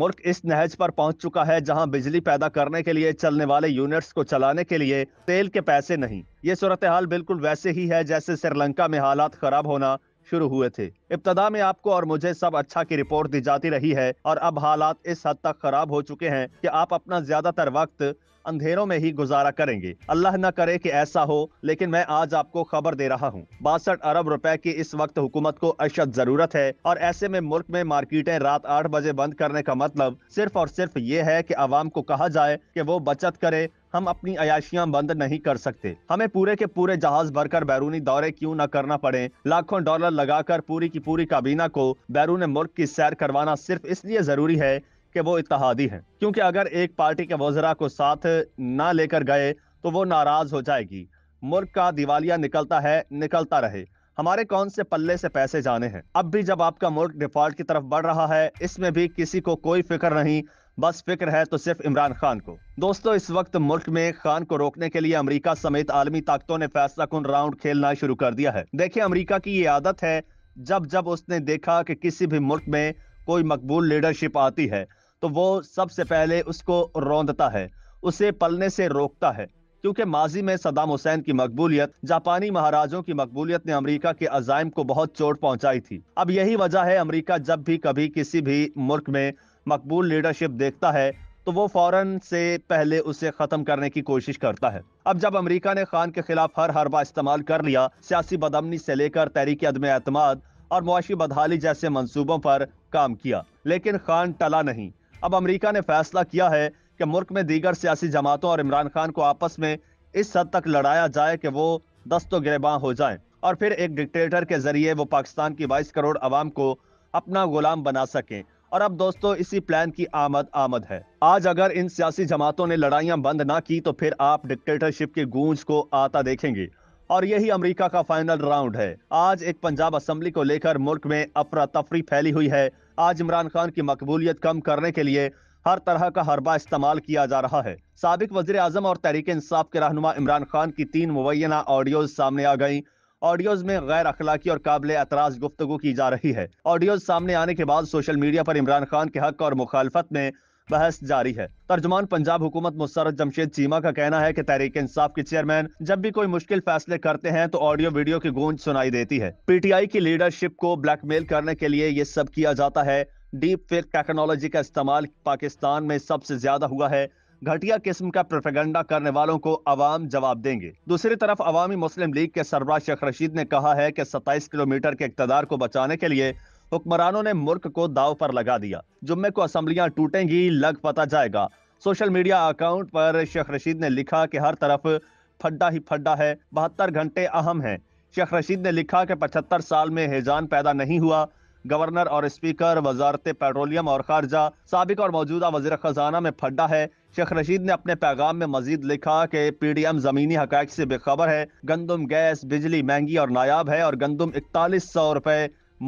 मुल्क इस नहज पर पहुंच चुका है जहां बिजली पैदा करने के लिए चलने वाले यूनिट्स को चलाने के लिए तेल के पैसे नहीं ये सूरत हाल बिल्कुल वैसे ही है जैसे श्रीलंका में हालात खराब होना शुरू हुए थे इब्तदा में आपको और मुझे सब अच्छा की रिपोर्ट दी जाती रही है और अब हालात इस हद तक खराब हो चुके हैं कि आप अपना ज्यादातर वक्त अंधेरों में ही गुजारा करेंगे अल्लाह न करे कि ऐसा हो लेकिन मैं आज आपको खबर दे रहा हूँ बासठ अरब रुपए की इस वक्त हुकूमत को अशद जरूरत है और ऐसे में मुल्क में मार्केटें रात आठ बजे बंद करने का मतलब सिर्फ और सिर्फ ये है कि आवाम को कहा जाए कि वो बचत करे हम अपनी अयाशियां बंद नहीं कर सकते हमें पूरे के पूरे जहाज भरकर बैरूनी दौरे क्यों न करना पड़े लाखों डॉलर लगाकर पूरी की की पूरी काबीना को बैरून मुल्क की सैर करवाना सिर्फ इसलिए जरूरी है कि वो इतहादी है क्योंकि अगर एक पार्टी के वजरा को साथ ना लेकर गए तो वो नाराज हो जाएगी मुल्क का दिवालिया निकलता है निकलता रहे हमारे कौन से पल्ले से पैसे जाने हैं अब भी जब आपका मुल्क डिफॉल्ट की तरफ बढ़ रहा है इसमें भी किसी को कोई फिक्र नहीं बस फिक्र है तो सिर्फ इमरान खान को दोस्तों इस वक्त मुल्क में खान को रोकने के लिए अमेरिका समेत आलमी ताकतों ने फैसला कुन राउंड खेलना शुरू कर दिया है देखिए अमेरिका की ये आदत है जब जब उसने देखा कि किसी भी मुल्क में कोई मकबूल लीडरशिप आती है तो वो सबसे पहले उसको रोंदता है उसे पलने से रोकता है क्योंकि माजी में सदाम हुसैन की मकबूलियत जापानी महाराजों की मकबूलियत ने अमेरिका के अजायम को बहुत चोट पहुंचाई थी अब यही वजह है अमेरिका जब भी कभी किसी भी मुल्क में मकबूल लीडरशिप देखता है तो वो फौरन से पहले उसे खत्म करने की कोशिश करता है अब जब अमेरिका ने खान के खिलाफ हर हरबा इस्तेमाल कर लिया सियासी बदमनी से लेकर तहरीक अदम अतमाद और मुआशी बदहाली जैसे मंसूबों पर काम किया लेकिन खान टला नहीं अब अमरीका ने फैसला किया है कि मुल्क में दीगर सियासी जमातों और इमरान खान को आपस में इस हद तक लड़ाया जाए कि वो दस्तो गिरबा हो जाए और फिर एक डिक्टेटर के जरिए वो पाकिस्तान की बाईस करोड़ आवाम को अपना गुलाम बना सकें और अब दोस्तों इसी प्लान की आमद आमद है आज अगर इन सियासी जमातों ने लड़ाइयां बंद ना की तो फिर आप डिक्टेटरशिप की गूंज को आता देखेंगे और यही अमेरिका का फाइनल राउंड है आज एक पंजाब असेंबली को लेकर मुल्क में अफरा तफरी फैली हुई है आज इमरान खान की मकबूलियत कम करने के लिए हर तरह का हरबा इस्तेमाल किया जा रहा है सबक वजी अजम और तहरीक इंसाफ के रहनुमा इमरान खान की तीन मुबैना ऑडियोज सामने आ गई ऑडियोज में गैर अखलाकी और काबिल एतराज गुफ्तु की जा रही है ऑडियोज सामने आने के बाद सोशल मीडिया पर इमरान खान के हक और मुखालफत में बहस जारी है तर्जमान पंजाब हुकूमत मुस्रत जमशेद चीमा का कहना है कि तहरीक इंसाफ के चेयरमैन जब भी कोई मुश्किल फैसले करते हैं तो ऑडियो वीडियो की गूंज सुनाई देती है पीटीआई की लीडरशिप को ब्लैकमेल करने के लिए ये सब किया जाता है डीप फेक टेक्नोलॉजी का इस्तेमाल पाकिस्तान में सबसे ज्यादा हुआ है घटिया किस्म का प्रोपेगेंडा करने वालों को अवाम जवाब देंगे दूसरी तरफ अवामी मुस्लिम लीग के सरबराह शेख रशीद ने कहा है की सत्ताईस किलोमीटर के इकतदार को बचाने के लिए हुक्मरानों ने मुल्क को दाव पर लगा दिया जुम्मे को असम्बलियां टूटेंगी लग पता जाएगा सोशल मीडिया अकाउंट पर शेख रशीद ने लिखा कि हर तरफ फड्डा ही फड्डा है बहत्तर घंटे अहम है शेख रशीद ने लिखा कि पचहत्तर साल में हैजान पैदा नहीं हुआ गवर्नर और स्पीकर वजारत पेट्रोलियम और खारजा सबक और मौजूदा वजी खजाना में फड्डा है शेख रशीद ने अपने पैगाम में मजीद लिखा कि पी डी एम जमीनी हक से बेखबर है गंदम गैस बिजली महंगी और नायाब है और गंदम इकतालीस सौ रुपए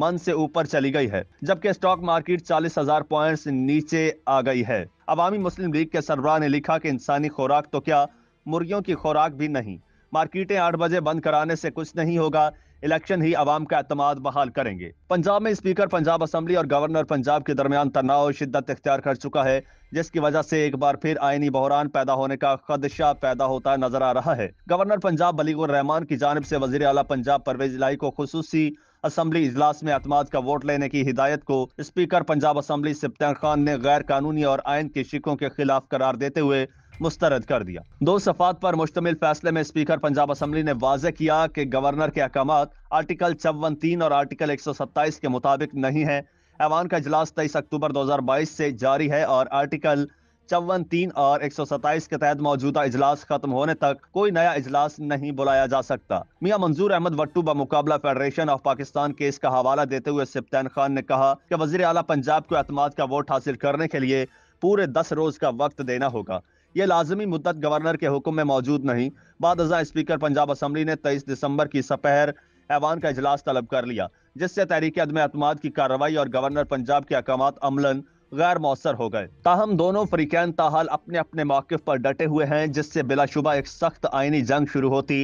मन से ऊपर चली गई है जबकि स्टॉक मार्केट चालीस हजार पॉइंट नीचे आ गई है अवामी मुस्लिम लीग के सरबराह ने लिखा कि इंसानी खुराक तो क्या मुर्गियों की खुराक भी नहीं मार्केटें आठ बजे बंद कराने से कुछ नहीं होगा इलेक्शन ही आवाम का अतमाद बहाल करेंगे पंजाब में स्पीकर पंजाब असम्बली और गवर्नर पंजाब के दरमियान तनाव शिद्दत इख्तियार कर चुका है जिसकी वजह से एक बार फिर आईनी बहरान पैदा होने का खदशा पैदा होता नजर आ रहा है गवर्नर पंजाब बलीगुर रहमान की जानब से वजी अला पंजाब परवेज लाई को खसूसी असम्बली इजलास में अतमाद का वोट लेने की हिदायत को स्पीकर पंजाब असम्बली सिप्तान खान ने गैर कानूनी और आयन के शिकों के खिलाफ करार देते हुए मुस्तरद कर दिया दो सफात पर मुश्तमिल फैसले में स्पीकर पंजाब असम्बली ने वाजह किया कि गवर्नर के अहकाम आर्टिकल चौवन तीन और आर्टिकल एक सौ सत्ताईस के मुताबिक नहीं है ऐवान का इजलास तेईस अक्टूबर दो हजार बाईस से जारी है और आर्टिकल चौवन तीन और एक सौ सत्ताईस के तहत मौजूदा इजलास खत्म होने तक कोई नया इजलास नहीं बुलाया जा सकता मियाँ मंजूर अहमद वट्टू मुकाबला फेडरेशन ऑफ पाकिस्तान केस का हवाला देते हुए सिप्तान खान ने कहा कि वजीर अला पंजाब को अतमाद का वोट हासिल करने के लिए पूरे दस रोज का वक्त देना होगा ये लाजमी मुद्दत गवर्नर के हुक्म में मौजूद नहीं बाद स्पीकर पंजाब असम्बली ने तेईस दिसंबर की सपहर ऐवान का इजलास तलब कर लिया जिससे तहरीक अदम अतम की कार्रवाई और गवर्नर पंजाब के अहकाम अमलन गैर मौसर हो गए ताहम दोनों फरीकैन ताहल अपने अपने मौके पर डटे हुए हैं जिससे बिलाशुबा एक सख्त आइनी जंग शुरू होती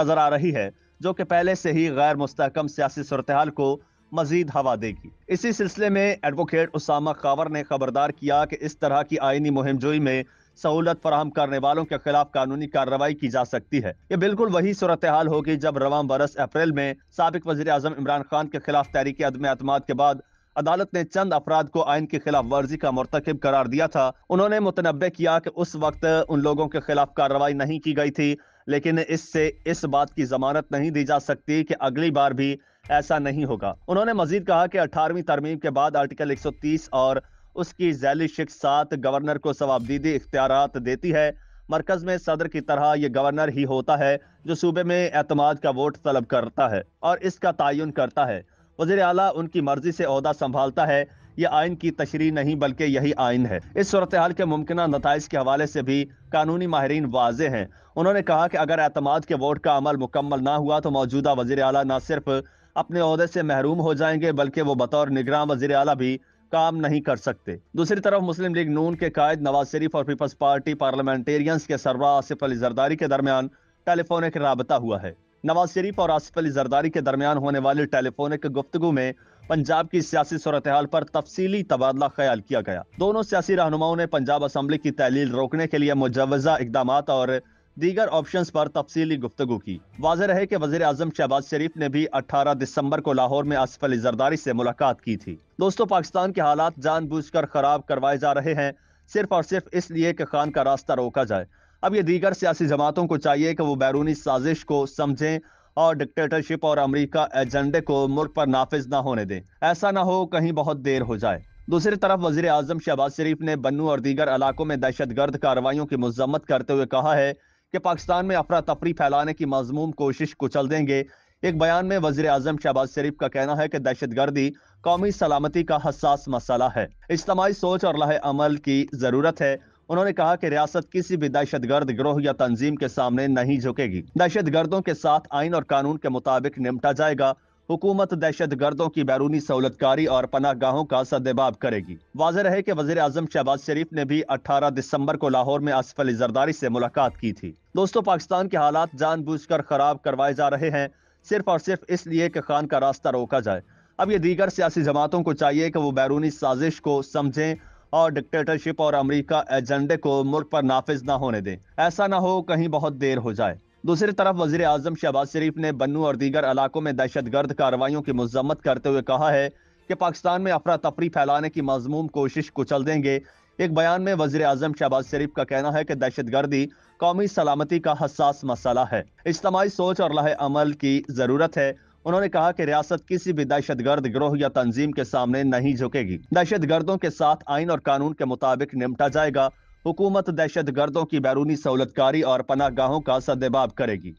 नजर आ रही है जो कि पहले से ही गैर मुस्तकम सियासी सूरत को मजीद हवा देगी इसी सिलसिले में एडवोकेट उसामा कावर ने खबरदार किया कि इस तरह की आइनी मुहिम जोई में सहूलत फराहम करने वालों के खिलाफ कानूनी कार्रवाई की जा सकती है ये बिल्कुल वही सूरत हाल होगी जब रवान बरस अप्रैल में सबक वजी अजम इमरान खान के खिलाफ तहरीक अदम अतम के बाद अदालत ने चंद अफराद को आयन की खिलाफ वर्जी का मरतकब करार दिया था उन्होंने मुतनबे किया कि उस वक्त उन लोगों के खिलाफ कार्रवाई नहीं की गई थी लेकिन इससे इस बात की जमानत नहीं दी जा सकती कि अगली बार भी ऐसा नहीं होगा उन्होंने मजीद कहा कि अठारहवीं तरमीम के बाद आर्टिकल 130 और उसकी जैली शिक्षात गवर्नर को सवाबदीदी इख्तियार देती है मरकज में सदर की तरह ये गवर्नर ही होता है जो सूबे में एतमाद का वोट तलब करता है और इसका तयन करता है वजीर अला उनकी मर्जी से अहदा संभालता है ये आइन की तशरी नहीं बल्कि यही आयन है इस सूरत हाल के मुमकिन नतज के हवाले से भी कानूनी माहरीन वाज हैं उन्होंने कहा कि अगर एतमाद के वोट का अमल मुकम्मल ना हुआ तो मौजूदा वजी अला न सिर्फ अपने अहदे से महरूम हो जाएंगे बल्कि वो बतौर निगरान वजीर अला भी काम नहीं कर सकते दूसरी तरफ मुस्लिम लीग नून के कायद नवाज शरीफ और पीपल्स पार्टी पार्लियामेंटेरियंस के सरबरा आसिफ अली जरदारी के दरमियान टेलीफोनिक रहा हुआ है नवाज शरीफ और आसिफ अली जरदारी के दरमियान होने वाली टेलीफोनिक गुफ्तु में पंजाब की सियासी सूरत हाल पर तफसी तबादला ख्याल किया गया दोनों सियासी रहनुमाओं ने पंजाब असम्बली की तहलील रोकने के लिए मुजवजा इकदाम और दीगर ऑप्शन पर तफसीली गुफ्तु की वाज रहे की वजी अजम शहबाज शरीफ ने भी अठारह दिसंबर को लाहौर में असफ अली जरदारी से मुलाकात की थी दोस्तों पाकिस्तान के हालात जानबूझकर खराब करवाए जा रहे हैं सिर्फ और सिर्फ इसलिए कि खान का रास्ता रोका जाए अब ये दीगर सियासी जमातों को चाहिए कि वो बैरूनी साजिश को समझें और डिक्टेटरशिप और अमरीका एजेंडे को मुल्क पर नाफिज ना होने दें ऐसा ना हो कहीं बहुत देर हो जाए दूसरी तरफ वजी अजम शहबाज शरीफ ने बन्नू और दीगर इलाकों में दहशत गर्द कार्रवाई की मजम्मत करते हुए कहा है कि पाकिस्तान में अफरा तफरी फैलाने की मजमूम कोशिश कुचल देंगे एक बयान में वजीर अजम शहबाज शरीफ का कहना है कि दहशत गर्दी कौमी सलामती का हसास मसला है इज्तमाही सोच और लाह अमल की जरूरत है उन्होंने कहा कि रियासत किसी भी दहशत गर्द ग्रोह या तंजीम के सामने नहीं झुकेगी दहशत गर्दों के साथ आइन और कानून के मुताबिक निपटा जाएगा हुकूमत दहशत गर्दों की बैरूनी सहूलतकारी और पना गाहों का सदबाब करेगी वाज रहे की वजी अजम शहबाज शरीफ ने भी अठारह दिसंबर को लाहौर में असफल जरदारी से मुलाकात की थी दोस्तों पाकिस्तान के हालात जान कर खराब करवाए जा रहे हैं सिर्फ और सिर्फ इसलिए कि खान का रास्ता रोका जाए अब ये दीगर सियासी जमातों को चाहिए कि वो बैरूनी साजिश को समझें और डिक्टेटरशिप और अमेरिका एजेंडे को मुल्क पर नाफिज ना होने दें ऐसा ना हो कहीं बहुत देर हो जाए दूसरी तरफ वजीर अजम शहबाज शरीफ ने बन्नू और दीगर इलाकों में दहशत गर्द कार्रवाई की मजम्मत करते हुए कहा है कि पाकिस्तान में अफरा तफरी फैलाने की मजमूम कोशिश कुचल देंगे एक बयान में वजीर अजम शहबाज शरीफ का कहना है कि दहशत गर्दी कौमी सलामती का हसास मसला है इज्तमी सोच और लह अमल की ज़रूरत है उन्होंने कहा कि रियासत किसी भी दहशत गर्द ग्रोह या तंजीम के सामने नहीं झुकेगी दहशत गर्दों के साथ आइन और कानून के मुताबिक निपटा जाएगा हुकूमत दहशत गर्दों की बैरूनी सहूलतकारी और पनाह गाहों का सदबाब करेगी